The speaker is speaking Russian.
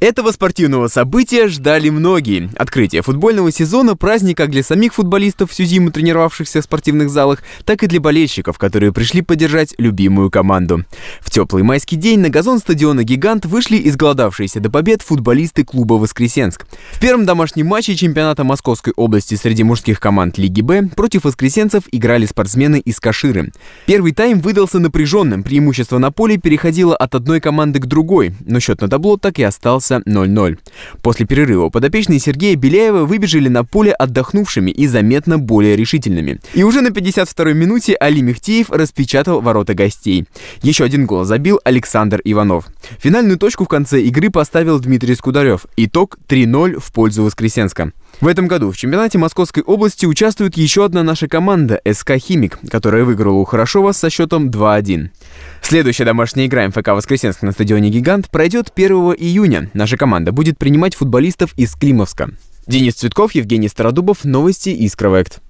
Этого спортивного события ждали многие. Открытие футбольного сезона – праздник как для самих футболистов, всю зиму тренировавшихся в спортивных залах, так и для болельщиков, которые пришли поддержать любимую команду. В теплый майский день на газон стадиона «Гигант» вышли изголодавшиеся до побед футболисты клуба «Воскресенск». В первом домашнем матче чемпионата Московской области среди мужских команд Лиги «Б» против «Воскресенцев» играли спортсмены из Каширы. Первый тайм выдался напряженным, преимущество на поле переходило от одной команды к другой, но счет на табло так и остался считался 0-0. После перерыва подопечные Сергея Беляева выбежали на поле отдохнувшими и заметно более решительными. И уже на 52-й минуте Али Мехтеев распечатал ворота гостей. Еще один гол забил Александр Иванов. Финальную точку в конце игры поставил Дмитрий Скударев. Итог 3-0 в пользу Воскресенска. В этом году в чемпионате Московской области участвует еще одна наша команда – СК «Химик», которая выиграла у Хорошова со счетом 2-1. Следующая домашняя игра МФК «Воскресенск» на стадионе «Гигант» пройдет 1 июня. Наша команда будет принимать футболистов из Климовска. Денис Цветков, Евгений Стародубов, Новости Искровект.